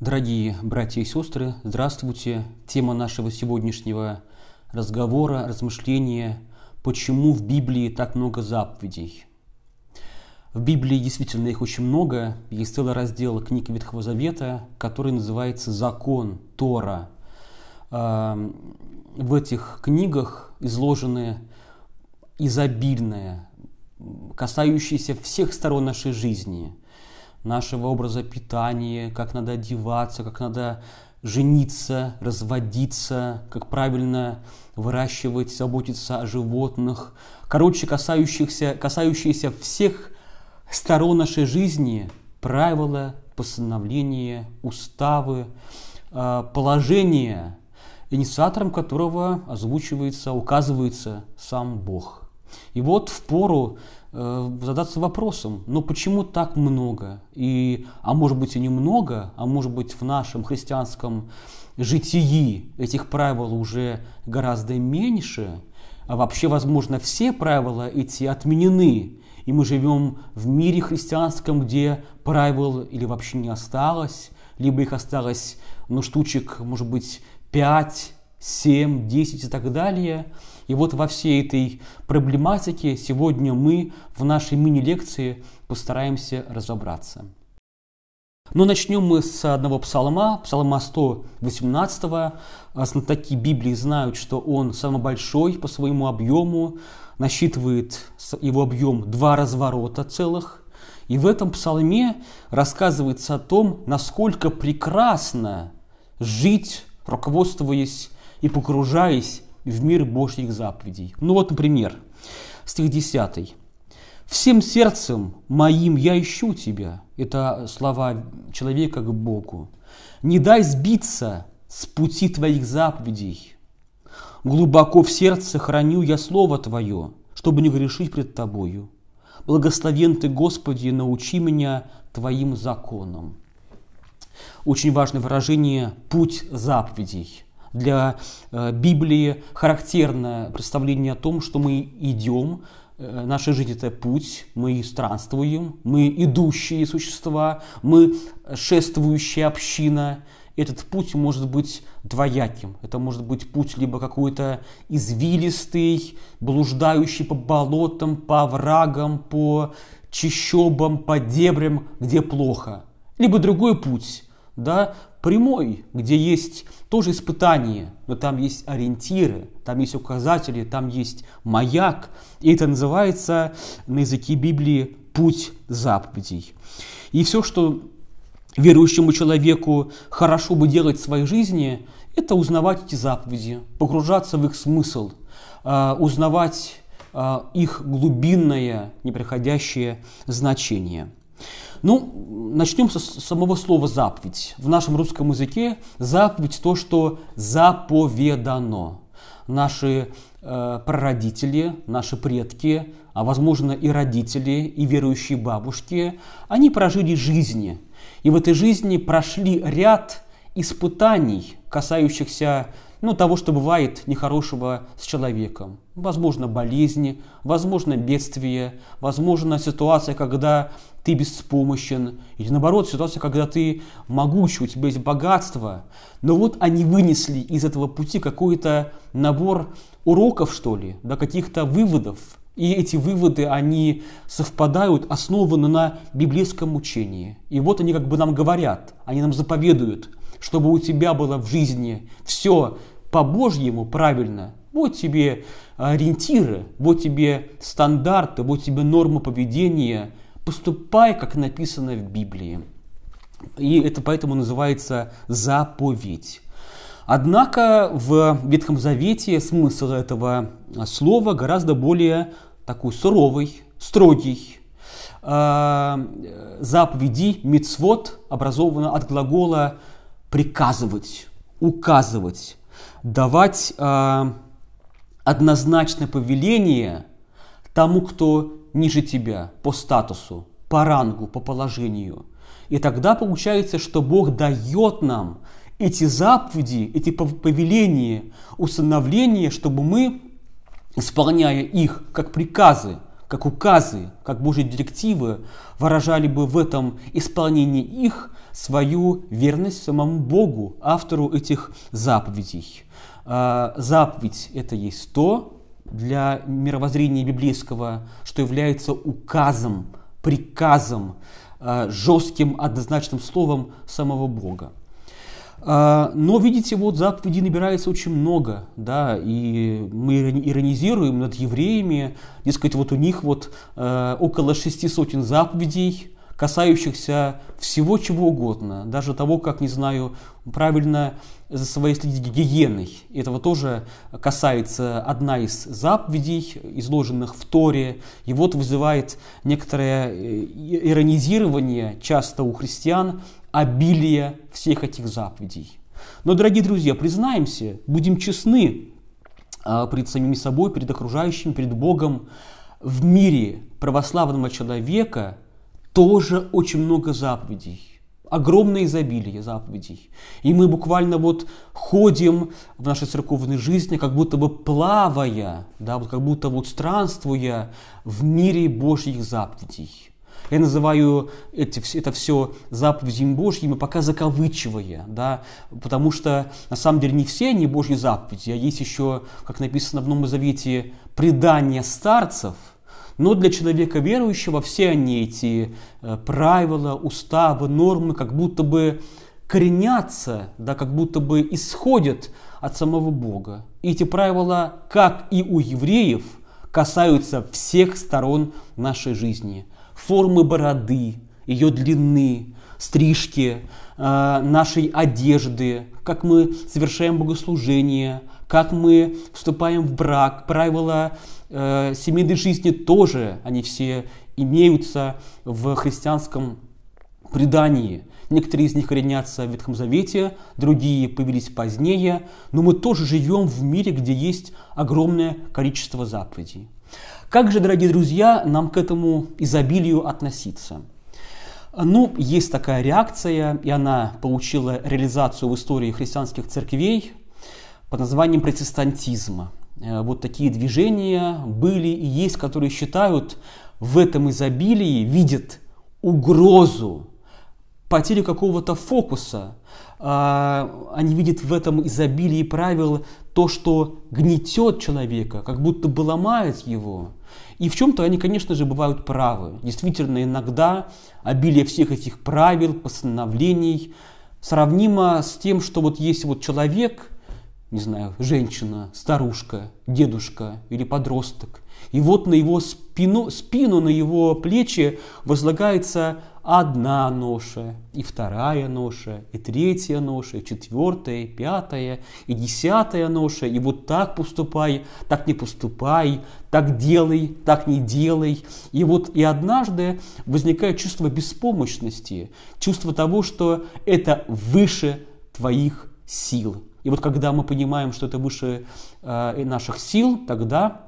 Дорогие братья и сестры, здравствуйте. Тема нашего сегодняшнего разговора, размышления – почему в Библии так много заповедей? В Библии действительно их очень много. Есть целый раздел книг Ветхого Завета, который называется «Закон Тора». А, в этих книгах изложены изобильное, касающиеся всех сторон нашей жизни – нашего образа питания, как надо одеваться, как надо жениться, разводиться, как правильно выращивать, заботиться о животных. Короче, касающихся, касающиеся всех сторон нашей жизни, правила, постановления, уставы, а, положения, инициатором которого озвучивается, указывается сам Бог. И вот в пору Э, задаться вопросом, но «Ну, почему так много? И, а может быть и немного, а может быть в нашем христианском житии этих правил уже гораздо меньше, а вообще, возможно, все правила эти отменены, и мы живем в мире христианском, где правил или вообще не осталось, либо их осталось, ну, штучек, может быть, 5, 7, 10 и так далее – и вот во всей этой проблематике сегодня мы в нашей мини-лекции постараемся разобраться. Но начнем мы с одного псалма, псалма 118. А знатоки Библии знают, что он самый большой по своему объему, насчитывает его объем два разворота целых. И в этом псалме рассказывается о том, насколько прекрасно жить, руководствуясь и погружаясь в мир Божьих заповедей. Ну вот, например, стих 10. «Всем сердцем моим я ищу тебя» – это слова человека к Богу. «Не дай сбиться с пути твоих заповедей. Глубоко в сердце храню я слово твое, чтобы не грешить пред тобою. Благословен ты, Господи, научи меня твоим законам». Очень важное выражение «путь заповедей». Для э, Библии характерное представление о том, что мы идем, э, наша жизнь это путь, мы странствуем, мы идущие существа, мы шествующая община. Этот путь может быть двояким. Это может быть путь либо какой-то извилистый, блуждающий по болотам, по врагам, по чищобам, по дебрям, где плохо. Либо другой путь, да, прямой, где есть тоже испытание, но там есть ориентиры, там есть указатели, там есть маяк. И это называется на языке Библии путь заповедей. И все, что верующему человеку хорошо бы делать в своей жизни, это узнавать эти заповеди, погружаться в их смысл, а, узнавать а, их глубинное, неприходящее значение – ну, начнем со самого слова «заповедь». В нашем русском языке заповедь – то, что заповедано. Наши э, прародители, наши предки, а возможно и родители, и верующие бабушки, они прожили жизни. И в этой жизни прошли ряд испытаний, касающихся ну, того, что бывает нехорошего с человеком. Возможно, болезни, возможно, бедствие, возможно, ситуация, когда ты беспомощен, или наоборот, ситуация, когда ты могуч, у тебя есть богатство. Но вот они вынесли из этого пути какой-то набор уроков, что ли, да, каких-то выводов. И эти выводы, они совпадают, основаны на библейском учении. И вот они как бы нам говорят, они нам заповедуют – чтобы у тебя было в жизни все по-божьему правильно, вот тебе а, ориентиры, вот тебе стандарты, вот тебе нормы поведения. Поступай, как написано в Библии. И это поэтому называется заповедь. Однако в Ветхом Завете смысл этого а, слова гораздо более такой суровый, строгий. А, э, заповеди, мицвод образовано от глагола приказывать, указывать, давать э, однозначное повеление тому, кто ниже тебя по статусу, по рангу, по положению. И тогда получается, что Бог дает нам эти заповеди, эти повеления, усыновления, чтобы мы, исполняя их как приказы, как указы, как Божьи директивы, выражали бы в этом исполнении их свою верность самому Богу, автору этих заповедей. А, заповедь – это есть то для мировоззрения библейского, что является указом, приказом, а, жестким однозначным словом самого Бога. А, но, видите, вот заповедей набирается очень много, да, и мы иронизируем над евреями, дескать, вот у них вот около шести сотен заповедей, касающихся всего чего угодно, даже того, как, не знаю, правильно за своей следить гигиеной. Этого тоже касается одна из заповедей, изложенных в Торе. И вот вызывает некоторое э, иронизирование часто у христиан обилие всех этих заповедей. Но, дорогие друзья, признаемся, будем честны а, перед самими собой, перед окружающим, перед Богом. В мире православного человека – тоже очень много заповедей. Огромное изобилие заповедей. И мы буквально вот ходим в нашей церковной жизни, как будто бы плавая, да, вот как будто вот странствуя в мире Божьих заповедей. Я называю эти, это все заповедями Божьими, пока закавычивая, да, потому что на самом деле не все они Божьи заповеди, а есть еще, как написано в Новом Завете, предание старцев – но для человека верующего все они, эти э, правила, уставы, нормы, как будто бы коренятся, да, как будто бы исходят от самого Бога. И эти правила, как и у евреев, касаются всех сторон нашей жизни. Формы бороды, ее длины, стрижки, э, нашей одежды, как мы совершаем богослужение, как мы вступаем в брак, правила э, семейной жизни тоже, они все имеются в христианском предании. Некоторые из них коренятся в Ветхом Завете, другие появились позднее, но мы тоже живем в мире, где есть огромное количество заповедей. Как же, дорогие друзья, нам к этому изобилию относиться? Ну, есть такая реакция, и она получила реализацию в истории христианских церквей под названием протестантизма. Э, вот такие движения были и есть, которые считают в этом изобилии, видят угрозу, потерю какого-то фокуса. А, они видят в этом изобилии правил то, что гнетет человека, как будто бы ломает его. И в чем-то они, конечно же, бывают правы. Действительно, иногда обилие всех этих правил, постановлений сравнимо с тем, что вот есть вот человек – не знаю, женщина, старушка, дедушка или подросток. И вот на его спину, спину, на его плечи возлагается одна ноша, и вторая ноша, и третья ноша, и четвертая, и пятая, и десятая ноша. И вот так поступай, так не поступай, так делай, так не делай. И вот и однажды возникает чувство беспомощности, чувство того, что это выше твоих сил и вот когда мы понимаем, что это выше э, наших сил, тогда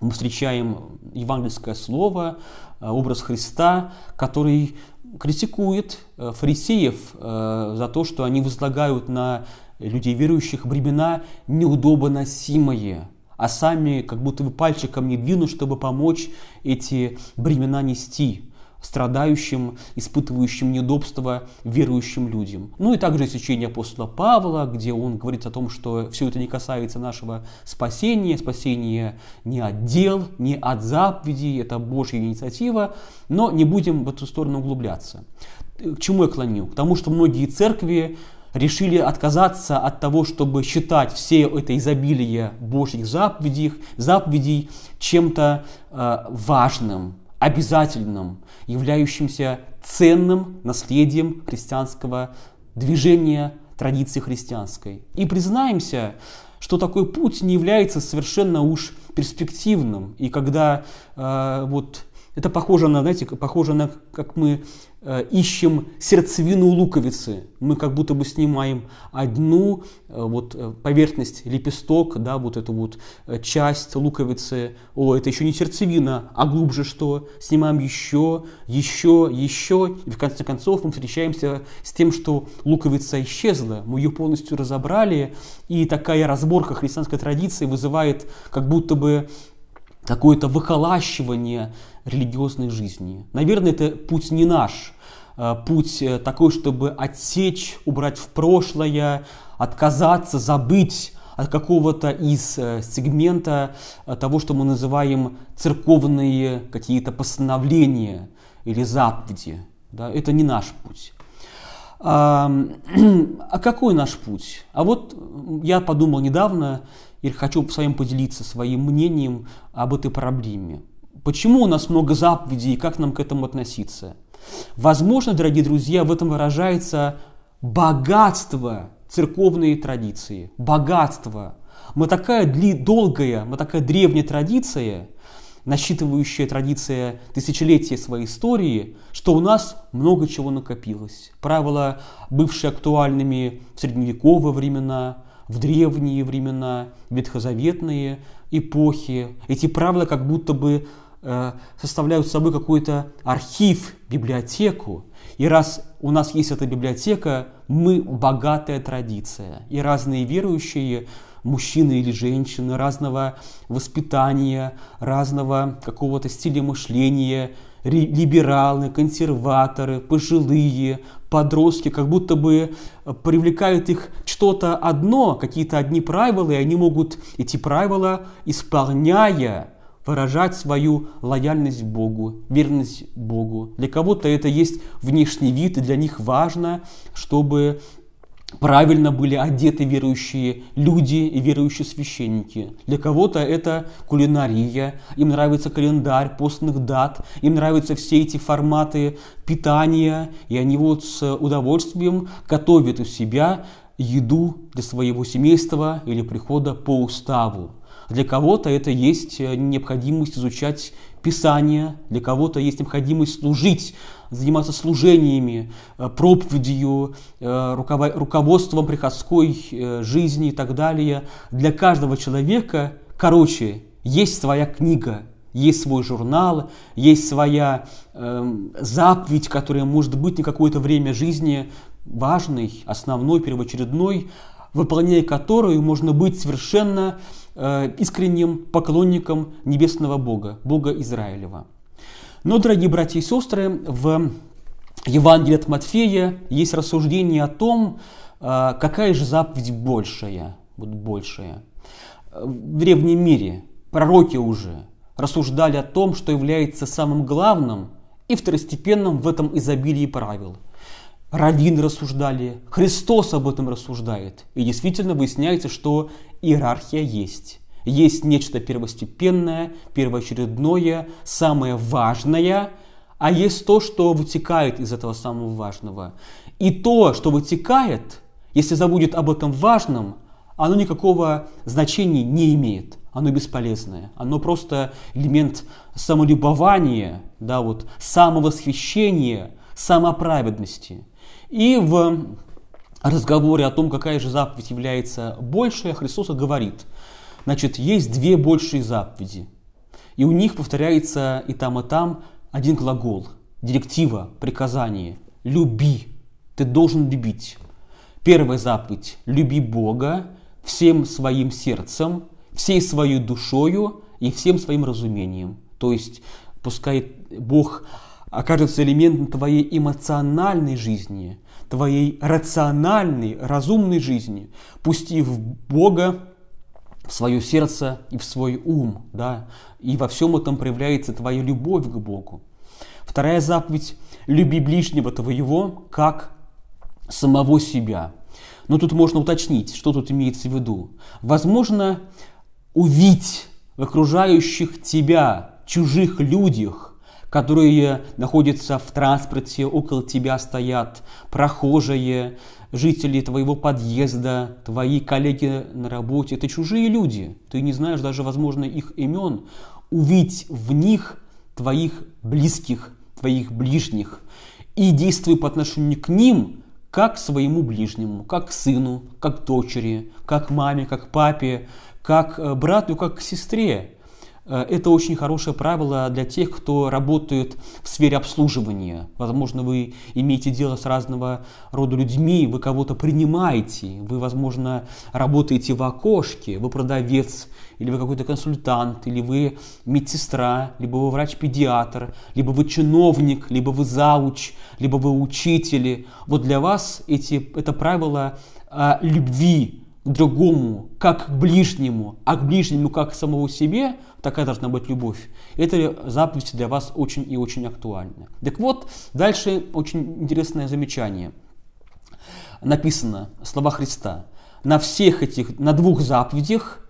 мы встречаем евангельское слово, э, образ Христа, который критикует э, фарисеев э, за то, что они возлагают на людей верующих бремена неудобоносимые, а сами как будто бы пальчиком не двинут, чтобы помочь эти бремена нести страдающим, испытывающим неудобства верующим людям. Ну и также изучение апостола Павла, где он говорит о том, что все это не касается нашего спасения, спасение не от дел, не от заповедей, это Божья инициатива, но не будем в эту сторону углубляться. К чему я клоню? К тому, что многие церкви решили отказаться от того, чтобы считать все это изобилие Божьих заповедей, заповедей чем-то э, важным, обязательным, являющимся ценным наследием христианского движения традиции христианской. И признаемся, что такой путь не является совершенно уж перспективным. И когда э, вот это похоже на, знаете, похоже на, как мы э, ищем сердцевину луковицы. Мы как будто бы снимаем одну э, вот э, поверхность, лепесток, да, вот эту вот э, часть луковицы. О, это еще не сердцевина, а глубже что? Снимаем еще, еще, еще. И в конце концов мы встречаемся с тем, что луковица исчезла. Мы ее полностью разобрали. И такая разборка христианской традиции вызывает как будто бы какое-то выхолащивание религиозной жизни. Наверное, это путь не наш, э, путь э, такой, чтобы отсечь, убрать в прошлое, отказаться, забыть от какого-то из э, сегмента того, что мы называем церковные какие-то постановления или заповеди. Да, это не наш путь. А, а какой наш путь? А вот я подумал недавно, или хочу с вами поделиться своим мнением об этой проблеме. Почему у нас много заповедей и как нам к этому относиться? Возможно, дорогие друзья, в этом выражается богатство церковной традиции. Богатство. Мы такая дли, долгая, мы такая древняя традиция, насчитывающая традиция тысячелетия своей истории, что у нас много чего накопилось. Правила, бывшие актуальными в средневековые времена, в древние времена, ветхозаветные эпохи. Эти правила как будто бы э, составляют собой какой-то архив, библиотеку. И раз у нас есть эта библиотека, мы богатая традиция. И разные верующие, мужчины или женщины, разного воспитания, разного какого-то стиля мышления – либералы, консерваторы, пожилые, подростки, как будто бы э, привлекают их что-то одно, какие-то одни правила, и они могут эти правила, исполняя, выражать свою лояльность Богу, верность Богу. Для кого-то это есть внешний вид, и для них важно, чтобы правильно были одеты верующие люди и верующие священники. Для кого-то это кулинария, им нравится календарь постных дат, им нравятся все эти форматы питания, и они вот с удовольствием готовят у себя еду для своего семейства или прихода по уставу. Для кого-то это есть э, необходимость изучать Писание, для кого-то есть необходимость служить заниматься служениями, э, проповедью, э, руководством приходской э, жизни и так далее. Для каждого человека, короче, есть своя книга, есть свой журнал, есть своя э, заповедь, которая может быть на какое-то время жизни важной, основной, первоочередной, выполняя которую можно быть совершенно э, искренним поклонником небесного Бога, Бога Израилева. Но, ну, дорогие братья и сестры, в Евангелии от Матфея есть рассуждение о том, а, какая же заповедь большая, вот большая. В древнем мире пророки уже рассуждали о том, что является самым главным и второстепенным в этом изобилии правил. Раввины рассуждали, Христос об этом рассуждает. И действительно выясняется, что иерархия есть есть нечто первостепенное, первоочередное, самое важное, а есть то, что вытекает из этого самого важного. И то, что вытекает, если забудет об этом важном, оно никакого значения не имеет. Оно бесполезное. Оно просто элемент самолюбования, да, вот, самовосхищения, самоправедности. И в разговоре о том, какая же заповедь является большая, Христос говорит – Значит, есть две большие заповеди. И у них повторяется и там, и там один глагол. Директива, приказание. Люби. Ты должен любить. Первая заповедь. Люби Бога всем своим сердцем, всей своей душою и всем своим разумением. То есть, пускай Бог окажется элементом твоей эмоциональной жизни, твоей рациональной, разумной жизни, пустив в Бога в свое сердце и в свой ум, да, и во всем этом проявляется твоя любовь к Богу. Вторая заповедь – люби ближнего твоего, как самого себя. Но тут можно уточнить, что тут имеется в виду. Возможно, увидеть в окружающих тебя, чужих людях, которые находятся в транспорте, около тебя стоят, прохожие, жители твоего подъезда, твои коллеги на работе. Это чужие люди, ты не знаешь даже, возможно, их имен. Увидь в них твоих близких, твоих ближних. И действуй по отношению к ним, как к своему ближнему, как к сыну, как к дочери, как к маме, как к папе, как к э, брату, как к сестре. Э, это очень хорошее правило для тех, кто работает в сфере обслуживания. Возможно, вы имеете дело с разного рода людьми, вы кого-то принимаете, вы, возможно, работаете в окошке, вы продавец, или вы какой-то консультант, или вы медсестра, либо вы врач-педиатр, либо вы чиновник, либо вы зауч, либо вы учитель. Вот для вас эти, это правило а, любви другому, как к ближнему, а к ближнему как к самому себе, такая должна быть любовь. Это заповедь для вас очень и очень актуальна. Так вот, дальше очень интересное замечание. Написано, слова Христа. На всех этих, на двух заповедях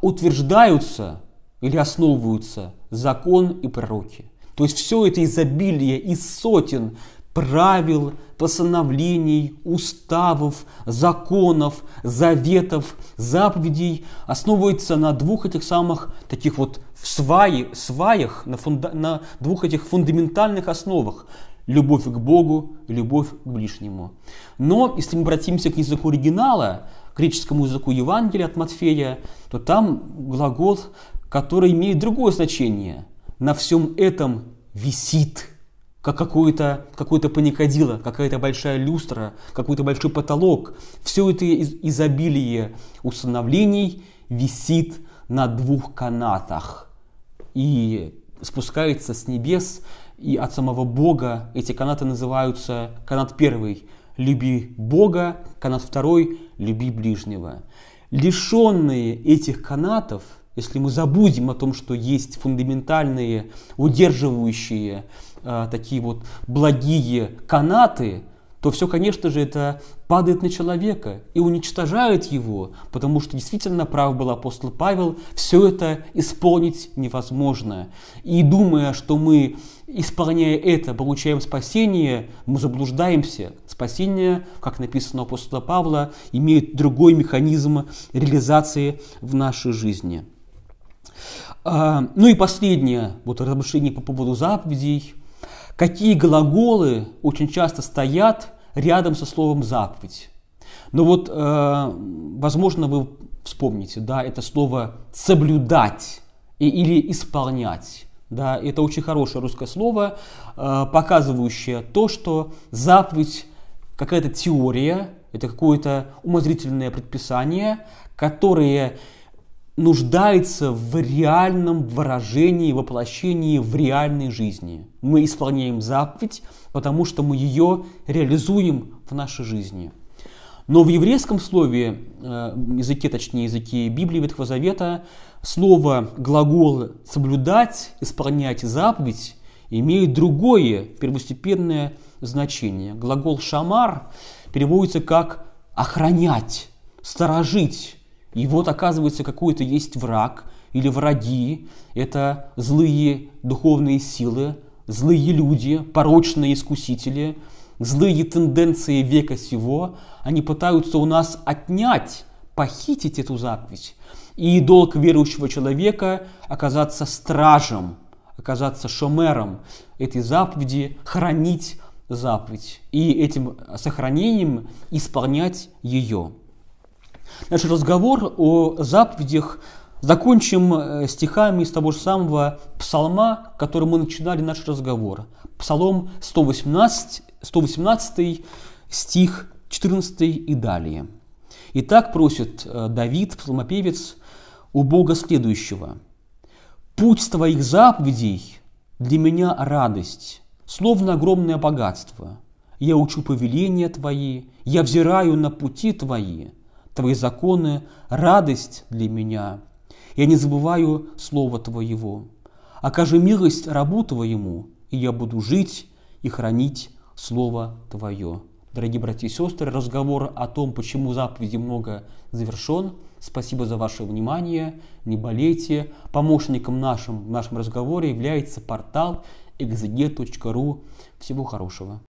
утверждаются или основываются закон и пророки. То есть все это изобилие из сотен правил, постановлений, уставов, законов, заветов, заповедей основывается на двух этих самых таких вот сваи, сваях, на, фунда, на двух этих фундаментальных основах. Любовь к Богу, любовь к ближнему. Но если мы обратимся к языку оригинала, к греческому языку Евангелия от Матфея, то там глагол, который имеет другое значение. На всем этом висит – как какое-то какое паникодило, какая-то большая люстра, какой-то большой потолок. Все это из изобилие установлений висит на двух канатах и спускается с небес, и от самого Бога эти канаты называются канат первый – люби Бога, канат второй – люби ближнего. Лишенные этих канатов – если мы забудем о том, что есть фундаментальные, удерживающие э, такие вот благие канаты, то все, конечно же, это падает на человека и уничтожает его, потому что действительно прав был апостол Павел, все это исполнить невозможно. И думая, что мы, исполняя это, получаем спасение, мы заблуждаемся. Спасение, как написано у апостола Павла, имеет другой механизм реализации в нашей жизни. А, ну и последнее, вот размышление по поводу заповедей. Какие глаголы очень часто стоят рядом со словом «заповедь»? Ну вот, э, возможно, вы вспомните, да, это слово «соблюдать» или «исполнять». Да, это очень хорошее русское слово, э, показывающее то, что заповедь какая-то теория, это какое-то умозрительное предписание, которое нуждается в реальном выражении, воплощении в реальной жизни. Мы исполняем заповедь, потому что мы ее реализуем в нашей жизни. Но в еврейском слове, э, языке, точнее языке Библии Ветхого Завета, слово, глагол «соблюдать», «исполнять заповедь» имеет другое первостепенное значение. Глагол «шамар» переводится как «охранять», «сторожить», и вот оказывается какой-то есть враг или враги, это злые духовные силы, злые люди, порочные искусители, злые тенденции века сего, они пытаются у нас отнять, похитить эту заповедь. И долг верующего человека оказаться стражем, оказаться шомером этой заповеди, хранить заповедь и этим сохранением исполнять ее. Наш разговор о заповедях закончим э, стихами из того же самого псалма, которым мы начинали наш разговор. Псалом 118, 118 стих 14 и далее. И так просит э, Давид, псалмопевец, у Бога следующего. «Путь твоих заповедей для меня радость, словно огромное богатство. Я учу повеления твои, я взираю на пути твои, Твои законы – радость для меня. Я не забываю слова Твоего. Окажи милость рабу Твоему, и я буду жить и хранить Слово Твое. Дорогие братья и сестры, разговор о том, почему заповеди много, завершен. Спасибо за ваше внимание, не болейте. Помощником нашим в нашем разговоре является портал exeget.ru. Всего хорошего.